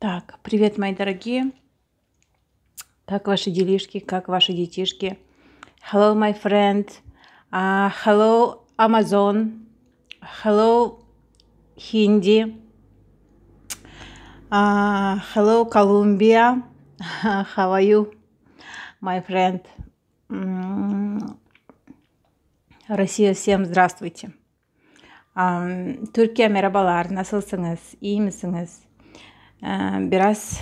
Так, привет, мои дорогие. Как ваши делишки, как ваши детишки? Hello, my friend. Uh, hello, Amazon. Hello, Hindi. Uh, hello, Colombia. How are you, my friend? Mm. Россия, всем здравствуйте. Um, Түркия, мерабалар, насылсыңыз, iyimisiz? Biraz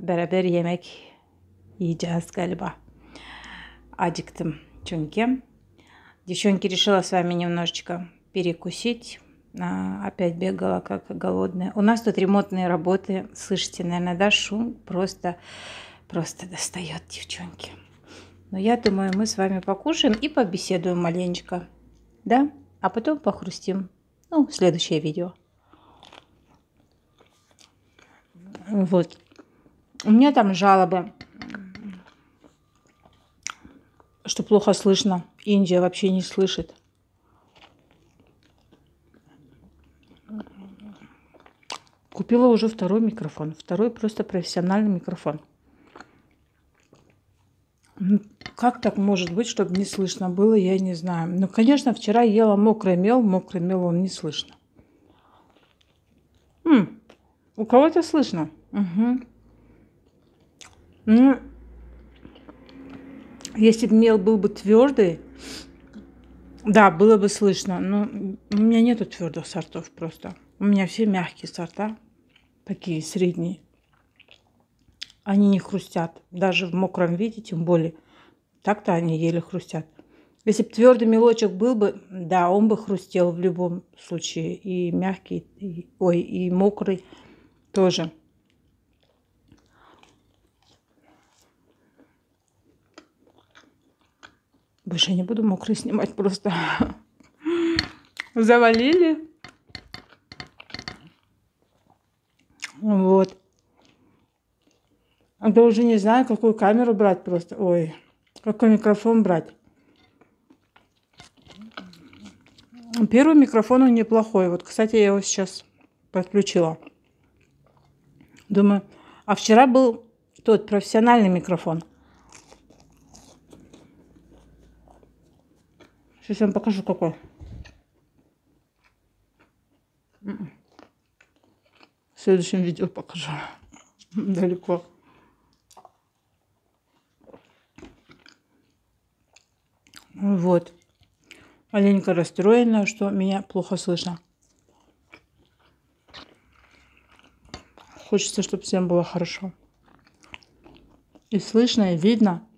beraber yemek yiyeceğiz galiba. Acıktım çünkü. Девчонки, решила с вами немножечко перекусить. А, опять бегала как голодная. У нас тут ремонтные работы. Слышите, наверное, да, шум просто, просто достает, девчонки. Но я думаю, мы с вами покушаем и побеседуем маленечко. Да? А потом похрустим. Ну, следующее видео. Вот. У меня там жалобы, что плохо слышно. Индия вообще не слышит. Купила уже второй микрофон. Второй просто профессиональный микрофон. Как так может быть, чтобы не слышно было, я не знаю. Ну, конечно, вчера ела мокрый мел, мокрый мел он не слышно. М, у кого-то слышно. Угу. Ну, если бы мел был бы твердый, да, было бы слышно. Но у меня нету твердых сортов просто. У меня все мягкие сорта, такие средние. Они не хрустят. Даже в мокром виде, тем более. Так-то они еле хрустят. Если бы твердый мелочек был бы, да, он бы хрустел в любом случае. И мягкий, и, ой, и мокрый тоже. больше не буду мокрый снимать просто. Завалили. Вот. А то уже не знаю, какую камеру брать просто. Ой, какой микрофон брать. Первый микрофон он неплохой. Вот, кстати, я его сейчас подключила. Думаю, а вчера был тот профессиональный микрофон – Сейчас я вам покажу, какой. В следующем видео покажу. Далеко. Вот. Маленько расстроена, что меня плохо слышно. Хочется, чтобы всем было хорошо. И слышно, и видно.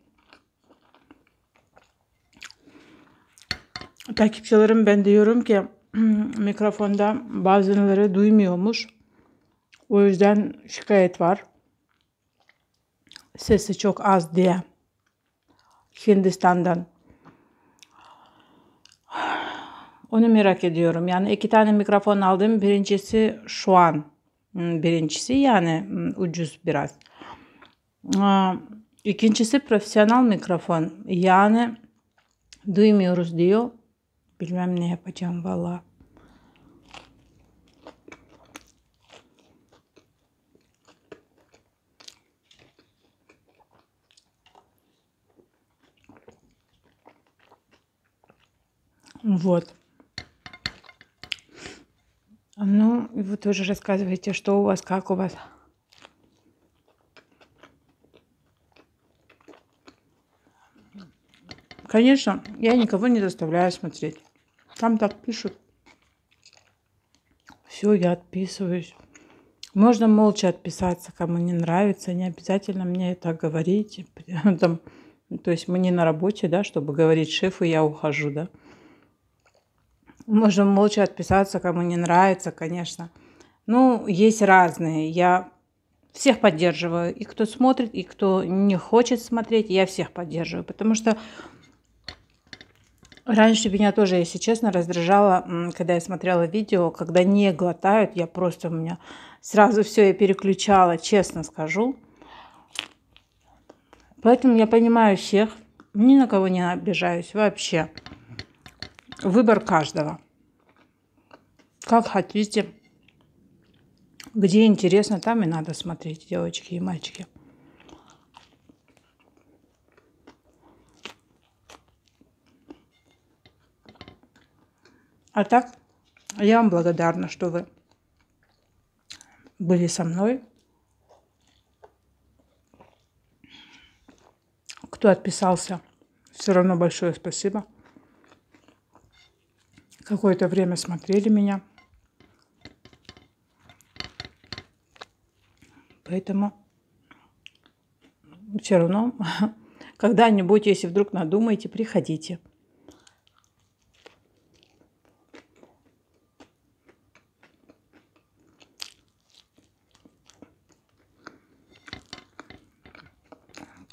takipçilerim ben diyorum ki mikrofonda bazıları duymuyormuş. O yüzden şikayet var. Sesi çok az diye. Hindistan'dan. Onu merak ediyorum. Yani iki tane mikrofon aldım. Birincisi şu an. Hmm, birincisi yani hmm, ucuz biraz. İkincisi profesyonel mikrofon. Yani duymuyoruz diyor. Bilmem ne yapacağım valla. Вот. А ну, и вы тоже рассказываете, что у вас, как у вас. Конечно, я никого не заставляю смотреть. Там так пишут. Все, я отписываюсь. Можно молча отписаться, кому не нравится. Не обязательно мне это говорить. Там, то есть мы не на работе, да, чтобы говорить шефу, я ухожу, да. Можно молча отписаться, кому не нравится, конечно. Ну, есть разные. Я всех поддерживаю. И кто смотрит, и кто не хочет смотреть, я всех поддерживаю. Потому что Раньше меня тоже, если честно, раздражало, когда я смотрела видео, когда не глотают, я просто у меня сразу все я переключала, честно скажу. Поэтому я понимаю всех, ни на кого не обижаюсь вообще. Выбор каждого. Как хотите, где интересно, там и надо смотреть, девочки и мальчики. А так, я вам благодарна, что вы были со мной. Кто отписался, все равно большое спасибо. Какое-то время смотрели меня. Поэтому все равно когда-нибудь, если вдруг надумаете, приходите.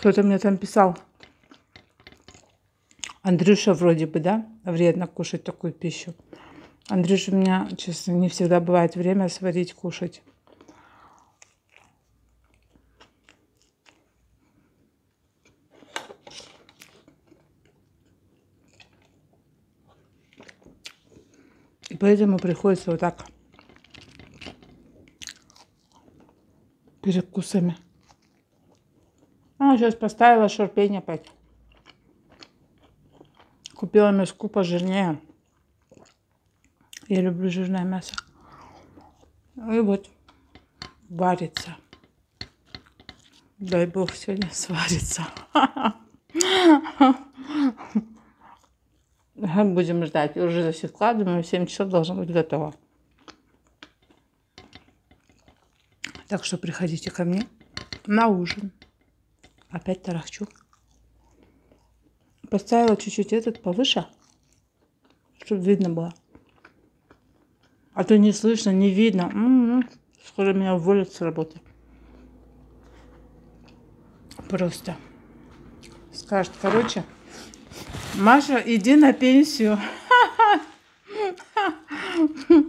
Кто-то мне там писал. Андрюша вроде бы, да, вредно кушать такую пищу. Андрюша, у меня, честно, не всегда бывает время сварить, кушать. И поэтому приходится вот так перекусами сейчас поставила шурпень опять. Купила мяску пожирнее. Я люблю жирное мясо. И вот варится. Дай бог сегодня сварится. Будем ждать. Уже за все вкладываем. В 7 часов должно быть готово. Так что приходите ко мне на ужин. Опять тарахчу. Поставила чуть-чуть этот повыше, чтобы видно было. А то не слышно, не видно. М -м -м. Скоро меня уволят с работы. Просто. Скажет, короче, Маша, иди на пенсию.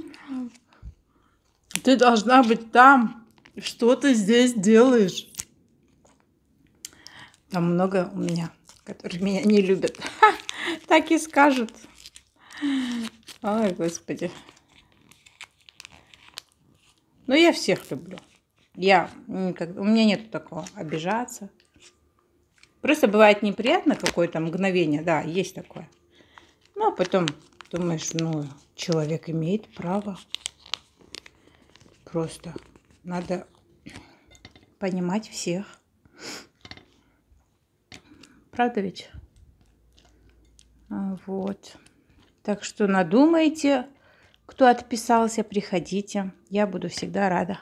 Ты должна быть там. Что ты здесь делаешь? Там много у меня, которые меня не любят. Так и скажут. Ой, господи. Но я всех люблю. Я никогда, у меня нет такого обижаться. Просто бывает неприятно какое-то мгновение, да, есть такое. Ну, а потом думаешь, ну, человек имеет право. Просто надо понимать всех. Правда ведь? Вот. Так что надумайте, кто отписался, приходите. Я буду всегда рада.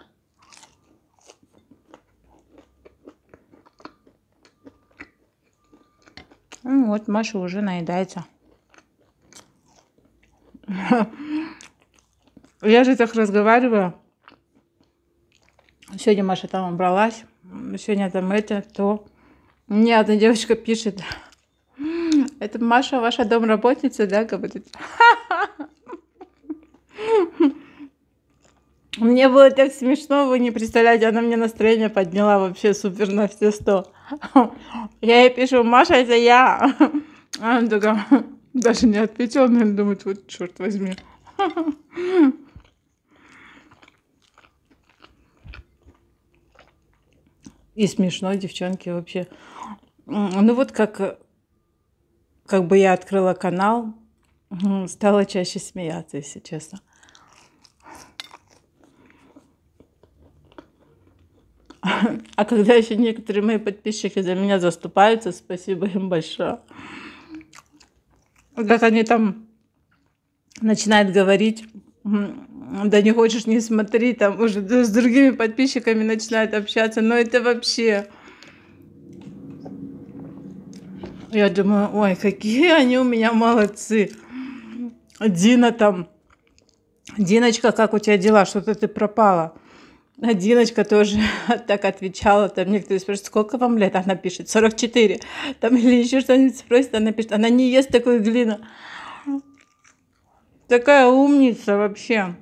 Ну, вот Маша уже наедается. Я же так разговариваю. Сегодня Маша там убралась. Сегодня там это, то. Мне одна девочка пишет, это Маша, ваша домработница, да, как говорит? Мне было так смешно, вы не представляете, она мне настроение подняла вообще супер на все сто. Я ей пишу, Маша, это я. Она такая, даже не ответила, наверное, думает, вот черт возьми. И смешно, девчонки, вообще. Ну вот как, как бы я открыла канал, стала чаще смеяться, если честно. А когда еще некоторые мои подписчики за меня заступаются, спасибо им большое. Как они там начинают говорить, да не хочешь, не смотри, там уже с другими подписчиками начинает общаться, но это вообще... Я думаю, ой, какие они у меня молодцы. Дина там, Диночка, как у тебя дела, что-то ты пропала. А Диночка тоже так отвечала, там некоторые спрашивают, сколько вам лет, она пишет, 44, там или еще что-нибудь спросит, она пишет, она не ест такую глину такая умница вообще.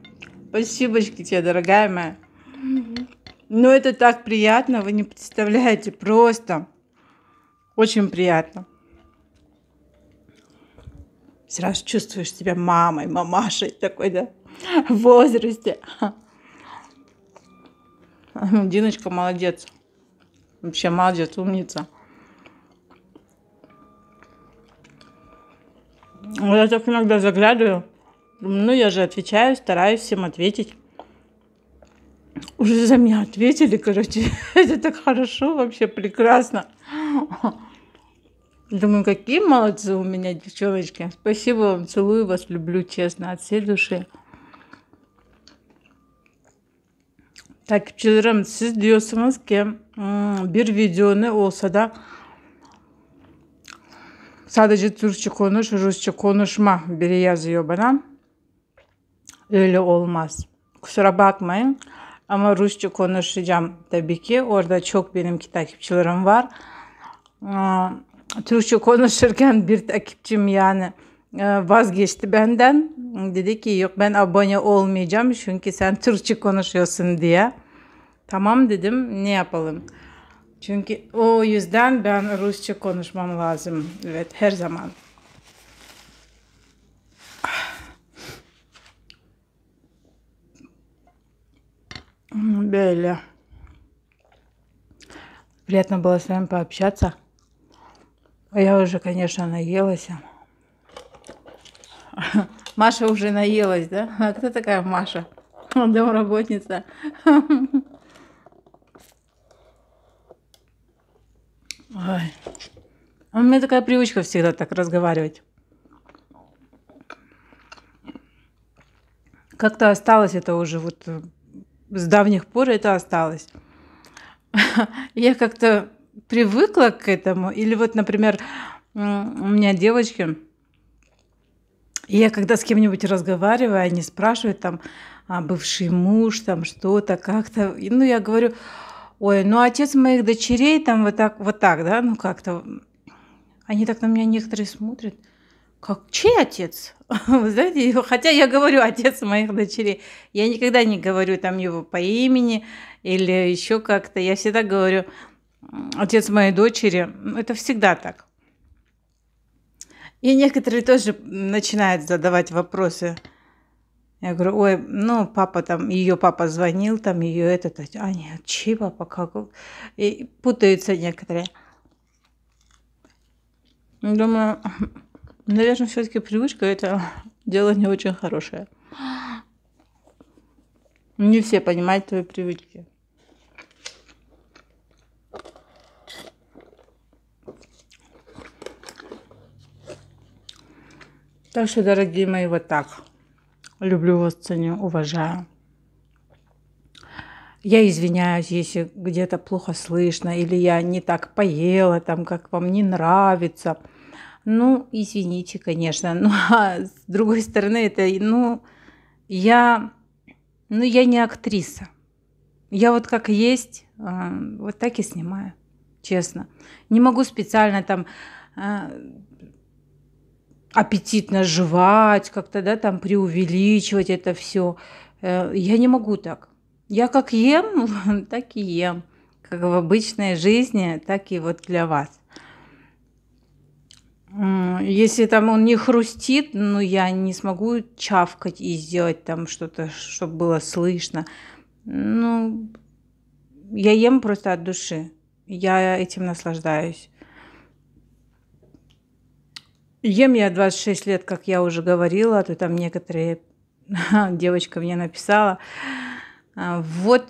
Спасибочки тебе, дорогая моя. Угу. Ну, это так приятно, вы не представляете, просто очень приятно. Сразу чувствуешь себя мамой, мамашей такой, да, в возрасте. Ну, Диночка молодец. Вообще молодец, умница. Я так иногда заглядываю. Ну, я же отвечаю, стараюсь всем ответить. Уже за меня ответили, короче. Это так хорошо, вообще прекрасно. Думаю, какие молодцы у меня девчоночки. Спасибо вам, целую вас, люблю, честно, от всей души. Так, siz diyorsunuz ki bir video ne olsa da sadece Türkçe konuş, Rusça konuşma biri yazıyor bana. öyle olmaz. Kusura bakmayın ama Rusça konuşacağım tabii ki. Orada çok benimki takipçilerim var. Türkçe konuşurken bir takipçim yani e, vazgeçti benden. Dedi ki yok ben abone olmayacağım çünkü sen Türkçe konuşuyorsun diye. Tamam dedim ne yapalım. Çünkü o yüzden ben Rusça konuşmam lazım. Evet her zaman. Беля. Приятно было с вами пообщаться. А я уже, конечно, наелась. Маша уже наелась, да? А кто такая Маша? Домработница. Ой. У меня такая привычка всегда так разговаривать. Как-то осталось это уже вот э, с давних пор это осталось. Я как-то привыкла к этому. Или вот, например, у меня девочки, и я когда с кем-нибудь разговариваю, они спрашивают там, а, бывший муж, там что-то, как-то. Ну, я говорю, ой, ну отец моих дочерей там вот так, вот так, да, ну как-то. Они так на меня некоторые смотрят – как чей отец? Вы знаете, хотя я говорю отец моих дочерей, я никогда не говорю там его по имени или еще как-то. Я всегда говорю отец моей дочери. Ну, это всегда так. И некоторые тоже начинают задавать вопросы. Я говорю, ой, ну, папа там, ее папа звонил, там ее этот, а нет, чей папа, как? И путаются некоторые. Думаю, ну, наверное, все-таки привычка это дело не очень хорошее. Не все понимают твои привычки. Так что, дорогие мои, вот так. Люблю вас, ценю, уважаю. Я извиняюсь, если где-то плохо слышно, или я не так поела, там, как вам не нравится – ну, извините, конечно, но а с другой стороны, это, ну, я, ну, я не актриса. Я вот как есть, а, вот так и снимаю, честно. Не могу специально там а, аппетитно жевать, как-то, да, там преувеличивать это все. Э, я не могу так. Я как ем, так и ем. Как в обычной жизни, так и вот для вас. Если там он не хрустит, ну, я не смогу чавкать и сделать там что-то, чтобы было слышно. Ну, я ем просто от души. Я этим наслаждаюсь. Ем я 26 лет, как я уже говорила, а то там некоторые девочка мне написала. А, вот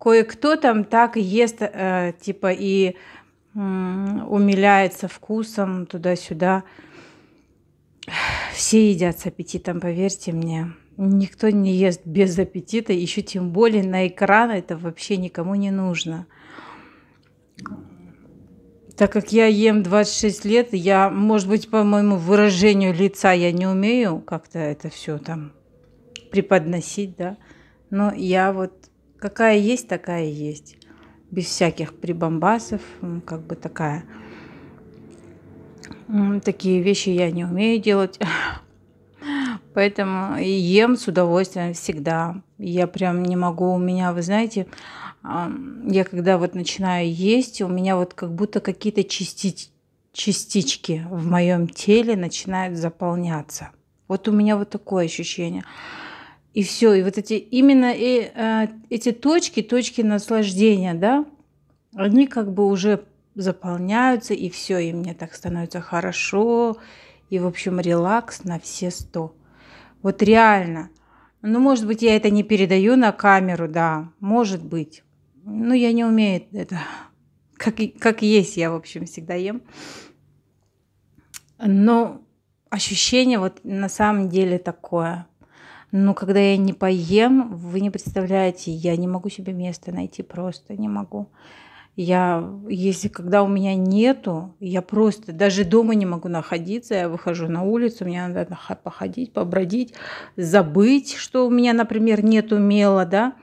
кое-кто там так ест, э, типа, и умиляется вкусом туда-сюда. Все едят с аппетитом, поверьте мне. Никто не ест без аппетита, еще тем более на экран это вообще никому не нужно. Так как я ем 26 лет, я, может быть, по моему выражению лица я не умею как-то это все там преподносить, да. Но я вот какая есть, такая есть без всяких прибамбасов, как бы такая. Такие вещи я не умею делать, поэтому ем с удовольствием всегда. Я прям не могу, у меня, вы знаете, я когда вот начинаю есть, у меня вот как будто какие-то части, частички в моем теле начинают заполняться. Вот у меня вот такое ощущение и все. И вот эти именно и, э, эти точки, точки наслаждения, да, они как бы уже заполняются, и все, и мне так становится хорошо, и, в общем, релакс на все сто. Вот реально. Ну, может быть, я это не передаю на камеру, да, может быть. Ну, я не умею это. Как, как есть я, в общем, всегда ем. Но ощущение вот на самом деле такое – но когда я не поем, вы не представляете, я не могу себе места найти, просто не могу. Я, если когда у меня нету, я просто даже дома не могу находиться, я выхожу на улицу, мне надо походить, побродить, забыть, что у меня, например, нету мела, да,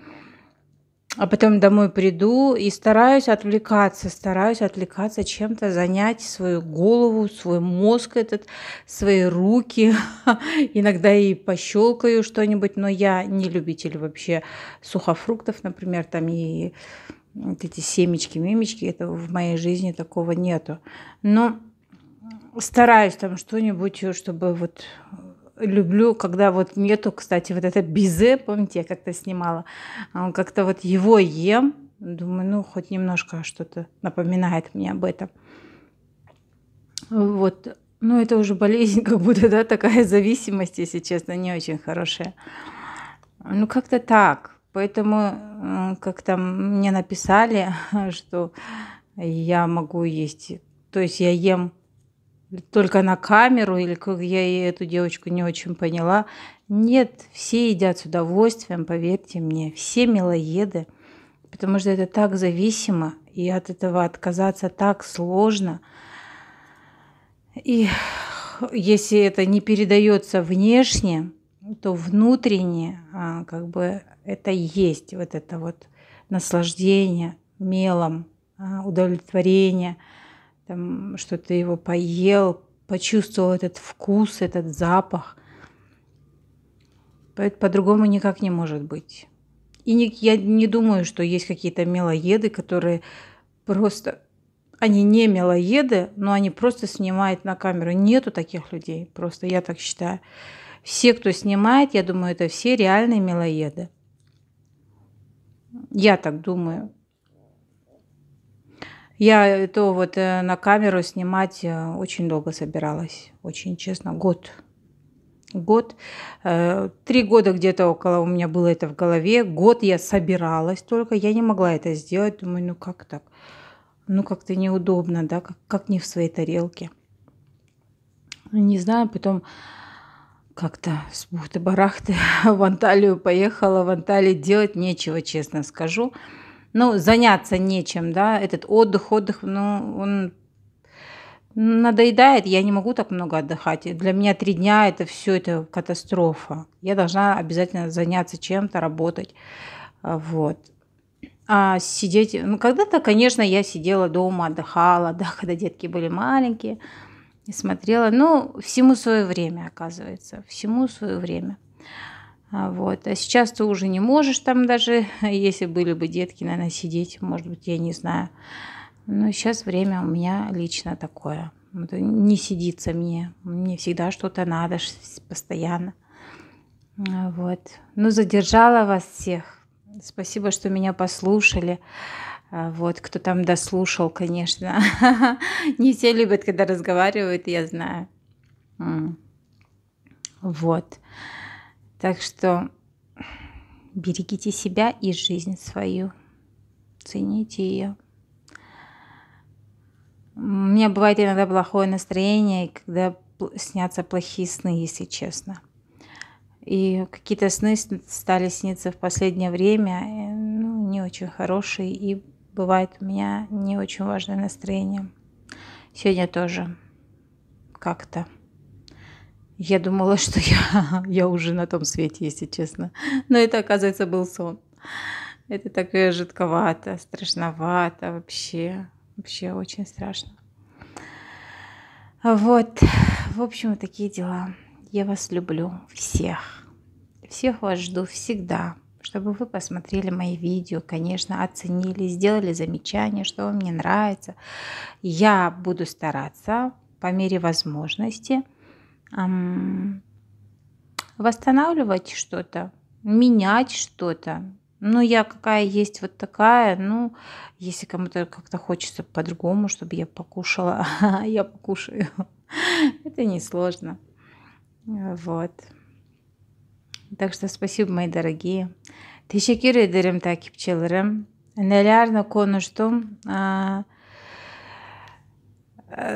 а потом домой приду и стараюсь отвлекаться, стараюсь отвлекаться чем-то, занять свою голову, свой мозг этот, свои руки. Иногда и пощелкаю что-нибудь, но я не любитель вообще сухофруктов, например, там и вот эти семечки, мимечки, это в моей жизни такого нету. Но стараюсь там что-нибудь, э, чтобы вот люблю, когда вот нету, кстати, вот это бизе, помните, я как-то снимала, а, как-то вот его ем, думаю, ну, хоть немножко что-то напоминает мне об этом. Вот, ну, это уже болезнь, как будто, да, такая зависимость, если честно, не очень хорошая. Ну, как-то так. Поэтому, как то мне написали, что я могу есть, то есть я ем только на камеру, или как я и эту девочку не очень поняла. Нет, все едят с удовольствием, поверьте мне, все милоеды, потому что это так зависимо, и от этого отказаться так сложно. И если это не передается внешне, то внутренне а, как бы это есть вот это вот наслаждение мелом, а, удовлетворение – там, что ты его поел, почувствовал этот вкус, этот запах. По-другому никак не может быть. И не, я не думаю, что есть какие-то мелоеды, которые просто... Они не мелоеды, но они просто снимают на камеру. Нету таких людей, просто я так считаю. Все, кто снимает, я думаю, это все реальные мелоеды. Я так думаю. Я это вот э, на камеру снимать э, очень долго собиралась, очень честно, год. Год, э, три года где-то около у меня было это в голове. Год я собиралась только, я не могла это сделать. Думаю, ну как так? Ну как-то неудобно, да, как, как не в своей тарелке. Ну, не знаю, потом как-то с бухты-барахты в Анталию поехала. В Анталии делать нечего, честно скажу ну, заняться нечем, да, этот отдых, отдых, ну, он надоедает, я не могу так много отдыхать. для меня три дня это все это катастрофа. Я должна обязательно заняться чем-то, работать. А, вот. А сидеть, ну, когда-то, конечно, я сидела дома, отдыхала, да, когда детки были маленькие, смотрела. Ну, всему свое время, оказывается, всему свое время. А вот. А сейчас ты уже не можешь там даже, если были бы детки, наверное, сидеть, может быть, я не знаю. Но сейчас время у меня лично такое. Не сидится мне. Мне всегда что-то надо постоянно. А вот. Ну, задержала вас всех. Спасибо, что меня послушали. А вот, кто там дослушал, конечно. Не все любят, когда разговаривают, я знаю. Вот. Так что берегите себя и жизнь свою. Цените ее. У меня бывает иногда плохое настроение, когда снятся плохие сны, если честно. И какие-то сны стали сниться в последнее время, э, ну, не очень хорошие, и бывает у меня не очень важное настроение. Сегодня тоже как-то. Я думала, что я, я уже на том свете, если честно. Но это, оказывается, был сон. Это так жидковато, страшновато вообще. Вообще очень страшно. Вот, в общем, такие дела. Я вас люблю всех. Всех вас жду всегда, чтобы вы посмотрели мои видео, конечно, оценили, сделали замечания, что вам не нравится. Я буду стараться по мере возможности эм, восстанавливать что-то, менять что-то. Ну, я какая есть вот такая, ну, если кому-то как-то хочется по-другому, чтобы я покушала, я покушаю. Это несложно. Вот. Так что спасибо, мои дорогие. Teşekkür ederim takipçilerim. Neler konuştum? Ee,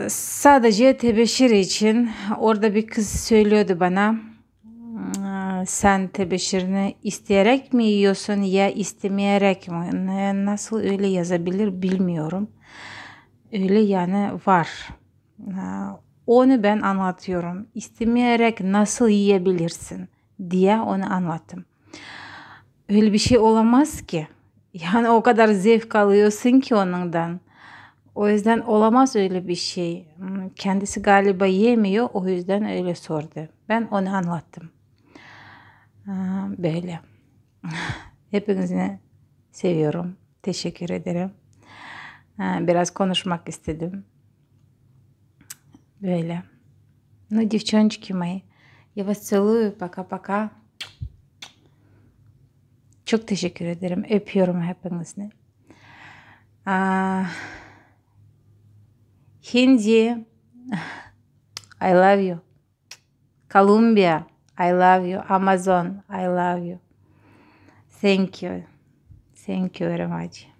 sadece tebeşir için orada bir kız söylüyordu bana sen tebeşirini isteyerek mi yiyorsun ya istemeyerek mi nasıl öyle yazabilir bilmiyorum öyle yani var onu ben anlatıyorum istemeyerek nasıl yiyebilirsin diye onu anlattım öyle bir şey olamaz ki yani o kadar zevk alıyorsun ki onundan o yüzden olamaz öyle bir şey. Hmm, kendisi galiba yemiyor o yüzden öyle sordu. Ben onu anlattım. Böyle. Hepinizi seviyorum. Teşekkür ederim. Biraz konuşmak istedim. Böyle. Ну, девчоночки мои, я вас целую. Пока-пока. Çok teşekkür ederim. Öpüyorum hepinizi. Aa, Hindi, I love you. Colombia, I love you. Amazon, I love you. Thank you. Thank you very much.